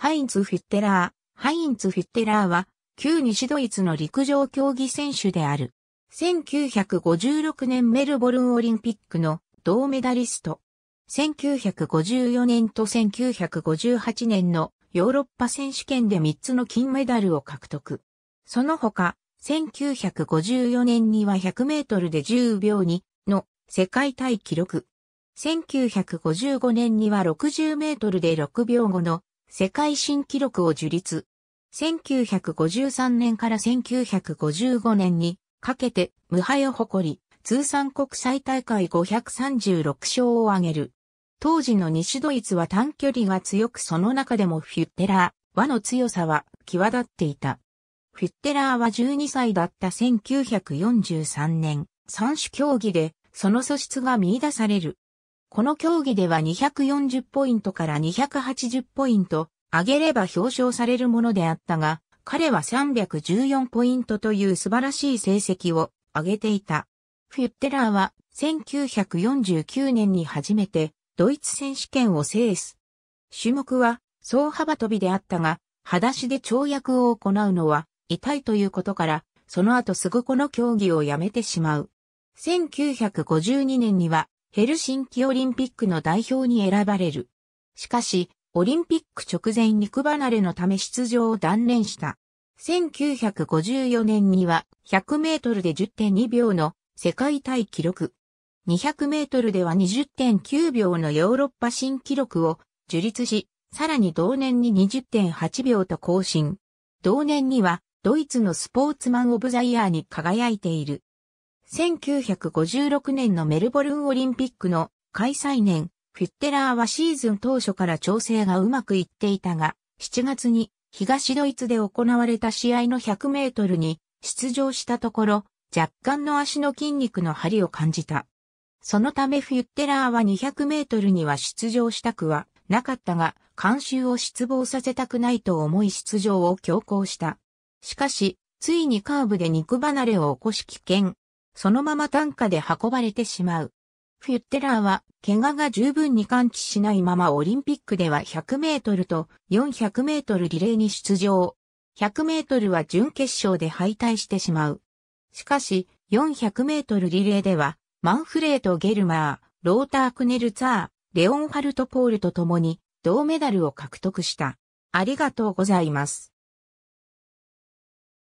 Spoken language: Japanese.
ハインツ・フィッテラー。ハインツ・フィッテラーは、旧西ドイツの陸上競技選手である。1956年メルボルンオリンピックの銅メダリスト。1954年と1958年のヨーロッパ選手権で3つの金メダルを獲得。その他、1954年には100メートルで10秒2の世界大記録。1955年には60メートルで6秒後の世界新記録を樹立。1953年から1955年にかけて無敗を誇り、通算国際大会536勝を挙げる。当時の西ドイツは短距離が強くその中でもフィッテラー、和の強さは際立っていた。フィッテラーは12歳だった1943年、三種競技でその素質が見出される。この競技では240ポイントから280ポイント上げれば表彰されるものであったが、彼は314ポイントという素晴らしい成績を上げていた。フィッテラーは1949年に初めてドイツ選手権を制す。種目は総幅跳びであったが、裸足で跳躍を行うのは痛いということから、その後すぐこの競技をやめてしまう。1952年にはヘルシンキオリンピックの代表に選ばれる。しかし、オリンピック直前肉離れのため出場を断念した。1954年には100メートルで10.2秒の世界大記録。200メートルでは20.9秒のヨーロッパ新記録を樹立し、さらに同年に20.8秒と更新。同年にはドイツのスポーツマンオブザイヤーに輝いている。1956年のメルボルンオリンピックの開催年、フィッテラーはシーズン当初から調整がうまくいっていたが、7月に東ドイツで行われた試合の100メートルに出場したところ、若干の足の筋肉の張りを感じた。そのためフィッテラーは200メートルには出場したくはなかったが、監修を失望させたくないと思い出場を強行した。しかし、ついにカーブで肉離れを起こし危険、そのまま担架で運ばれてしまう。フュッテラーは、怪我が十分に完治しないままオリンピックでは100メートルと400メートルリレーに出場。100メートルは準決勝で敗退してしまう。しかし、400メートルリレーでは、マンフレート・ゲルマー、ローター・クネルツァー、レオンハルト・ポールと共に、銅メダルを獲得した。ありがとうございます。